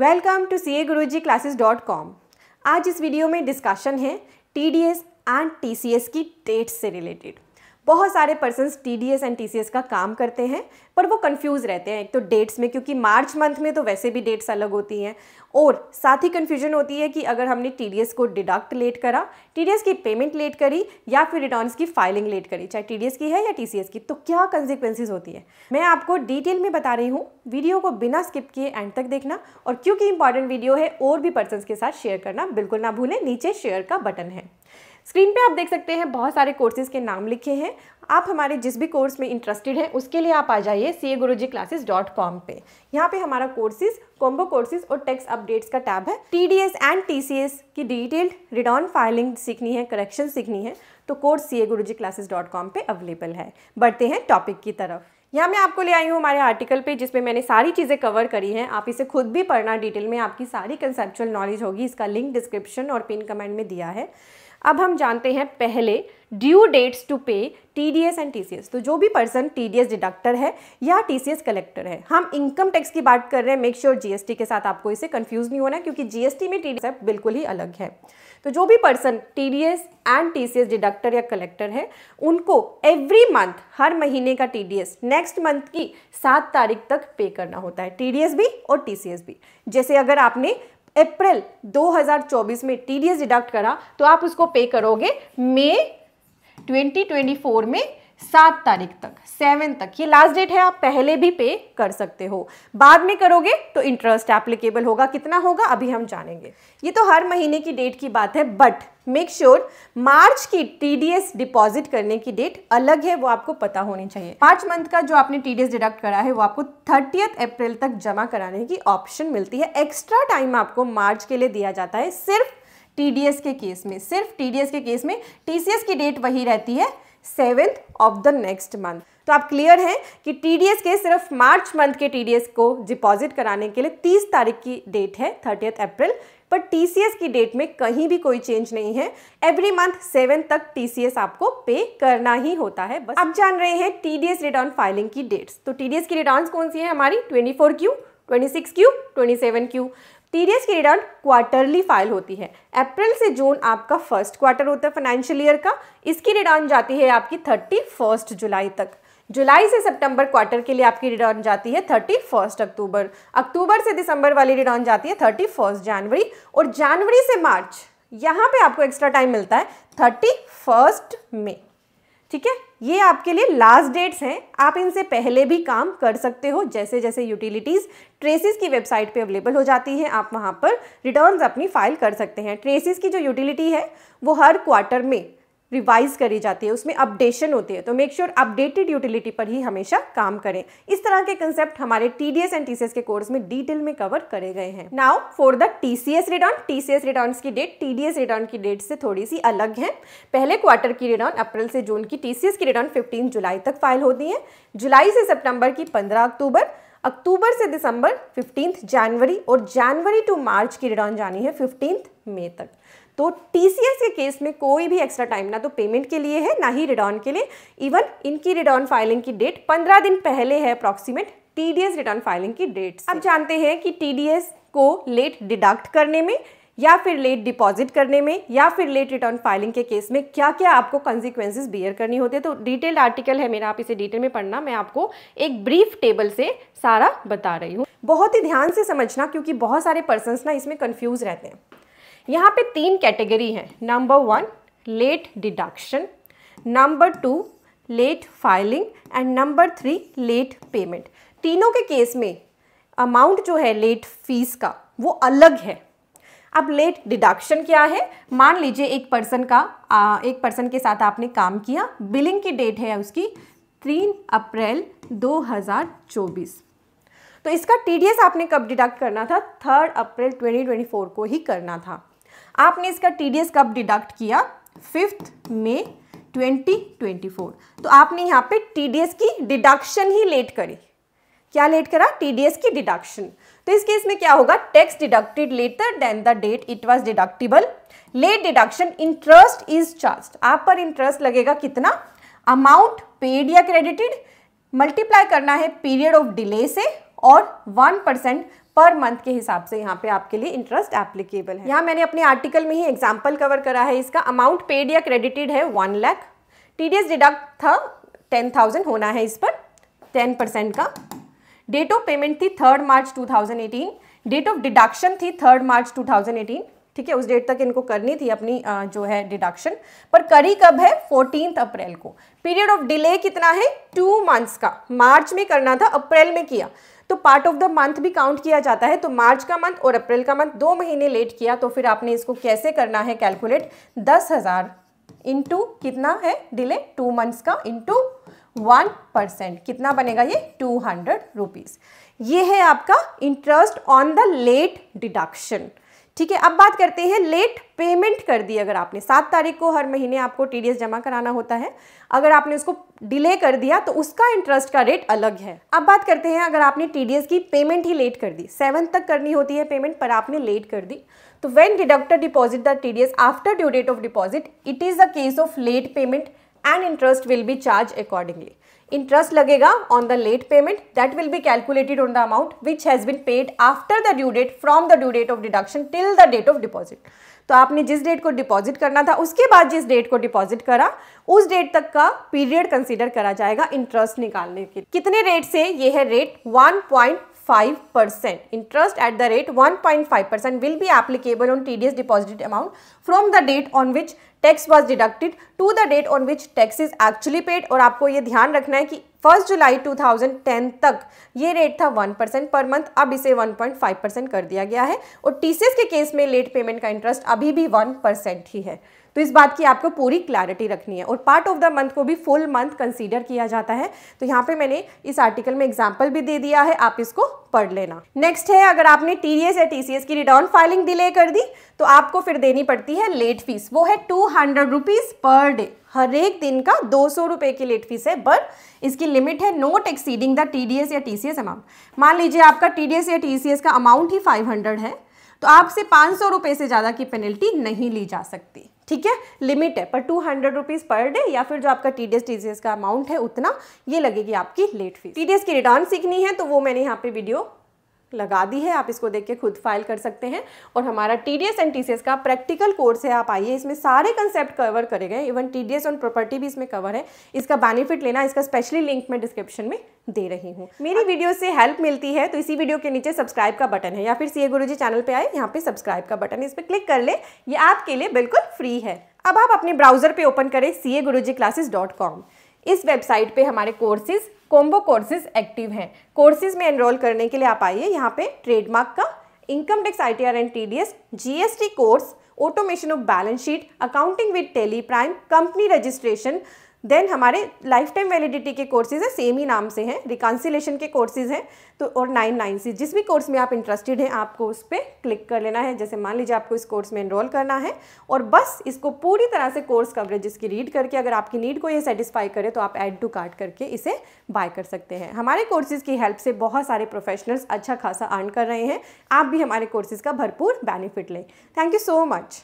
Welcome to C A Guru ji classes dot com आज इस video में डिस्कशन है T D S and T C S की dates से रिलेटेड बहुत सारे persons T D S and T C S का काम करते हैं पर वो कन्फ्यूज रहते हैं एक तो डेट्स में क्योंकि मार्च मंथ में तो वैसे भी डेट्स अलग होती हैं और साथ ही कन्फ्यूजन होती है कि अगर हमने टी डी एस को डिडक्ट लेट करा टी डी एस की पेमेंट लेट करी या फिर रिटर्न की फाइलिंग लेट करी चाहे टी डी एस की है या टी सी एस की तो क्या कंसिक्वेंसिस होती है मैं आपको डिटेल में बता रही हूँ वीडियो को बिना स्किप किए एंड तक देखना और क्योंकि इंपॉर्टेंट वीडियो है और भी पर्सन के साथ शेयर करना बिल्कुल ना भूलें नीचे शेयर का बटन है स्क्रीन पे आप देख सकते हैं बहुत सारे कोर्सेज के नाम लिखे हैं आप हमारे जिस भी कोर्स में इंटरेस्टेड हैं उसके लिए आप आ जाइए सी A Guru ji classes dot com पर यहाँ पर हमारा कोर्सेज कॉम्बो कोर्सेज और टेक्स अपडेट्स का टैब है T D S and T C S की डिटेल्ड रिडॉन फाइलिंग सीखनी है करेक्शन सीखनी है तो course C A Guru ji classes dot com पर अवेलेबल है बढ़ते हैं टॉपिक की तरफ यहाँ मैं आपको ले आई हूँ हमारे आर्टिकल पे जिसमें मैंने सारी चीज़ें कवर करी हैं आप इसे खुद भी पढ़ना डिटेल में आपकी सारी कंसेप्चुअल नॉलेज होगी इसका लिंक डिस्क्रिप्शन और पिन कमेंट में दिया है अब हम जानते हैं पहले due dates to pay T D S and T C S तो जो भी person T D S deductor है या टी सी एस कलेक्टर है हम इनकम टैक्स की बात कर रहे हैं मेक श्योर जीएसटी के साथ आपको इसे कन्फ्यूज नहीं होना क्योंकि जीएसटी में टी डी एस बिल्कुल ही अलग है तो जो भी person T D S and T C S deductor या कलेक्टर है उनको एवरी मंथ हर महीने का T D S next month की सात तारीख तक पे करना होता है टी डी एस भी और टी सी एस भी जैसे अगर आपने अप्रैल 2024 में टीडीएस डिडक्ट करा तो आप उसको पे करोगे मई 2024 में सात तारीख तक सेवन तक ये लास्ट डेट है आप पहले भी पे कर सकते हो बाद में करोगे तो इंटरेस्ट एप्लीकेबल होगा कितना होगा अभी हम जानेंगे ये तो हर महीने की डेट की बात है बट मेक श्योर मार्च की टीडीएस डिपॉजिट करने की डेट अलग है वो आपको पता होनी चाहिए मार्च मंथ का जो आपने टीडीएस डिडक्ट करा है वो आपको थर्टियथ अप्रैल तक जमा कराने की ऑप्शन मिलती है एक्स्ट्रा टाइम आपको मार्च के लिए दिया जाता है सिर्फ टीडीएस के केस में सिर्फ टीडीएस के केस में टीसीएस की डेट वही रहती है seventh of the next month तो आप क्लियर हैं कि टीडीएस के सिर्फ मार्च मंथ के टीडीएस को डिपॉजिट कराने के लिए 30 तारीख की डेट है थर्टीथ अप्रैल पर टीसीएस की डेट में कहीं भी कोई चेंज नहीं है एवरी मंथ सेवन तक टीसीएस आपको पे करना ही होता है बस आप जान रहे हैं टीडीएस रिटर्न फाइलिंग की डेट्स तो टीडीएस की रिटर्न कौन सी है हमारी twenty four Q twenty six Q twenty seven Q TDS की रिटर्न क्वार्टरली फाइल होती है अप्रैल से जून आपका फर्स्ट क्वार्टर होता है फाइनेंशियल ईयर का इसकी रिटर्न जाती है आपकी थर्टी फर्स्ट जुलाई तक जुलाई से सितंबर क्वार्टर के लिए आपकी रिटर्न जाती है थर्टी फर्स्ट अक्टूबर अक्टूबर से दिसंबर वाली रिटर्न जाती है थर्टी फर्स्ट जनवरी और जनवरी से मार्च यहाँ पे आपको एक्स्ट्रा टाइम मिलता है थर्टी फर्स्ट मे ठीक है ये आपके लिए लास्ट डेट्स हैं आप इनसे पहले भी काम कर सकते हो जैसे जैसे यूटिलिटीज़ ट्रेसिस की वेबसाइट पे अवेलेबल हो जाती है आप वहाँ पर रिटर्न्स अपनी फाइल कर सकते हैं ट्रेसिस की जो यूटिलिटी है वो हर क्वार्टर में रिवाइज करी जाती है उसमें अपडेशन होती है तो मेक श्योर अपडेटेड यूटिलिटी पर ही हमेशा काम करें इस तरह के कंसेप्ट हमारे टीडीएस एंड टीसीएस के कोर्स में डिटेल में कवर करे गए हैं now for the TCS return TCS return की डेट टीडीएस रिटर्न की डेट से थोड़ी सी अलग है पहले क्वार्टर की रिटर्न अप्रैल से जून की टीसीएस की रिटर्न फिफ्टीन जुलाई तक फाइल होती है जुलाई से सेप्टेम्बर की पंद्रह अक्टूबर अक्टूबर से दिसंबर फिफ्टींथ जनवरी और जनवरी टू मार्च की रिटर्न जानी है फिफ्टींथ मई तक तो टीसीएस के केस में कोई भी एक्स्ट्रा टाइम ना तो पेमेंट के लिए है ना ही रिटर्न के लिए इवन इनकी रिटर्न फाइलिंग की डेट पंद्रह दिन पहले है अप्रॉक्सीमेट टी रिटर्न फाइलिंग की डेट अब जानते हैं कि टी को लेट डिडक्ट करने में या फिर लेट डिपॉजिट करने में या फिर लेट रिटर्न फाइलिंग के केस में क्या क्या आपको कॉन्सिक्वेंसेज बियर करनी होती है तो डिटेल्ड आर्टिकल है मेरा आप इसे डिटेल में पढ़ना मैं आपको एक ब्रीफ टेबल से सारा बता रही हूँ बहुत ही ध्यान से समझना क्योंकि बहुत सारे पर्सनस ना इसमें कन्फ्यूज़ रहते हैं यहाँ पे तीन कैटेगरी हैं number one late deduction number two late filing and number three late payment तीनों के केस में अमाउंट जो है लेट फीस का वो अलग है अब लेट डिडक्शन क्या है मान लीजिए एक पर्सन का आ, एक पर्सन के साथ आपने काम किया बिलिंग की डेट है उसकी तीन अप्रैल 2024 तो इसका टीडीएस आपने कब डिडक्ट करना था थर्ड अप्रैल 2024 को ही करना था आपने इसका टीडीएस कब डिडक्ट किया फिफ्थ मे 2024 तो आपने यहाँ पे एस की डिडक्शन ही लेट करी क्या लेट करा एस की डिडक्शन तो इस केस में क्या होगा tax deducted later than the date it was deductible late deduction interest is charge आप पर इंटरेस्ट लगेगा कितना अमाउंट पेड या क्रेडिटेड मल्टीप्लाई करना है पीरियड ऑफ डिले से और वन परसेंट पर मंथ के हिसाब से यहाँ पे आपके लिए इंटरेस्ट एप्लीकेबल है यहाँ मैंने अपने आर्टिकल में ही एग्जाम्पल कवर करा है इसका अमाउंट पेड या क्रेडिटेड है one lakh T D deduct था टेन थाउजेंड होना है इस पर टेन परसेंट का डेट ऑफ पेमेंट थी third March two thousand eighteen date of deduction थी third March two thousand eighteen ठीक है उस डेट तक इनको करनी थी अपनी जो है डिडक्शन पर करी कब है फोर्टीन अप्रैल को पीरियड ऑफ डिले कितना है टू मंथ्स का मार्च में करना था अप्रैल में किया तो पार्ट ऑफ द मंथ भी काउंट किया जाता है तो मार्च का मंथ और अप्रैल का मंथ दो महीने लेट किया तो फिर आपने इसको कैसे करना है कैलकुलेट दस हज़ार इंटू कितना है डिले टू मंथ्स का इंटू वन परसेंट कितना बनेगा ये टू हंड्रेड रुपीज़ ये है आपका interest on the late deduction ठीक है अब बात करते हैं लेट पेमेंट कर दी अगर आपने सात तारीख को हर महीने आपको टीडीएस जमा कराना होता है अगर आपने उसको डिले कर दिया तो उसका इंटरेस्ट का रेट अलग है अब बात करते हैं अगर आपने टीडीएस की पेमेंट ही लेट कर दी सेवन तक करनी होती है पेमेंट पर आपने लेट कर दी तो when deductor deposit the T D S after due date of deposit it is a case of late payment and interest will be charge accordingly interest लगेगा on the late payment that will be calculated on the amount which has been paid after the due date from the due date of deduction till the date of deposit तो आपने जिस date को deposit करना था उसके बाद जिस date को डिपॉजिट करा उस डेट तक का पीरियड कंसिडर करा जाएगा इंटरेस्ट निकालने के कितने रेट से यह है rate one point five percent 5 percent. Interest at the rate 1.5 percent will be applicable on TDS deposited amount from the date on which tax was deducted to the date on which tax is actually paid और आपको ये ध्यान रखना है कि first July two thousand ten तक ये rate था वन परसेंट पर मंथ अब इसे वन पॉइंट फाइव परसेंट कर दिया गया है और टीसीएस के केस में लेट पेमेंट का इंटरेस्ट अभी भी वन परसेंट ही है तो इस बात की आपको पूरी क्लैरिटी रखनी है और पार्ट ऑफ द मंथ को भी फुल मंथ कंसीडर किया जाता है तो यहाँ पे मैंने इस आर्टिकल में एग्जाम्पल भी दे दिया है आप इसको पढ़ लेना नेक्स्ट है अगर आपने टीडीएस या टीसीएस की रिटर्न फाइलिंग डिले कर दी तो आपको फिर देनी पड़ती है लेट फीस वो है two hundred rupees per day हर एक दिन का दो सौ रुपए की लेट फीस है बट इसकी लिमिट है नॉट एक्सीडिंग द टीडीएस या टीसीएस अमाउंट मान लीजिए आपका टीडीएस या टीसीएस का अमाउंट ही फाइव हंड्रेड है तो आपसे पाँच सौ रुपये से ज़्यादा की पेनल्टी नहीं ली जा सकती ठीक है लिमिट है पर two hundred rupees per day या फिर जो आपका T D S T S का अमाउंट है उतना ये लगेगी आपकी late fees T D S की रिटर्न सीखनी है तो वो मैंने यहाँ पे वीडियो लगा दी है आप इसको देख के खुद फाइल कर सकते हैं और हमारा T D S and T C S का प्रैक्टिकल कोर्स है आप आइए इसमें सारे कंसेप्ट कवर करे गए even T D S on property भी इसमें कवर है इसका बेनिफिट लेना इसका स्पेशली लिंक मैं डिस्क्रिप्शन में दे रही हूँ मेरी वीडियो से हेल्प मिलती है तो इसी वीडियो के नीचे सब्सक्राइब का बटन है या फिर सी ए गुरु जी चैनल पर आए यहाँ पे सब्सक्राइब का बटन है इस पर क्लिक कर ले ये आपके लिए बिल्कुल फ्री है अब आप अपने ब्राउजर पर ओपन करें C A Guru ji classes dot com इस वेबसाइट पर हमारे कोर्सेज़ कॉम्बो कोर्सेज एक्टिव हैं कोर्सेज में एनरोल करने के लिए आप आइए यहाँ पे ट्रेडमार्क का income tax I T R and T D S G S T course automation of balance sheet accounting with Tally Prime company registration then हमारे लाइफ टाइम वैलिडिटी के कोर्सेज हैं सेम ही नाम से हैं रिकांसिलेशन के कोर्सेज हैं तो और नाइन नाइन सी जिस भी कोर्स में आप इंटरेस्टेड हैं आपको उस पर क्लिक कर लेना है जैसे मान लीजिए आपको इस कोर्स में इनरोल करना है और बस इसको पूरी तरह से कोर्स कवरेज इसकी रीड करके अगर आपकी नीड को ये सेटिस्फाई करे तो आप एड टू कार्ट करके इसे बाय कर सकते हैं हमारे कोर्सेज़ की हेल्प से बहुत सारे प्रोफेशनल्स अच्छा खासा अर्न कर रहे हैं आप भी हमारे कोर्सेज़ का भरपूर बेनिफिट लें थैंक यू सो मच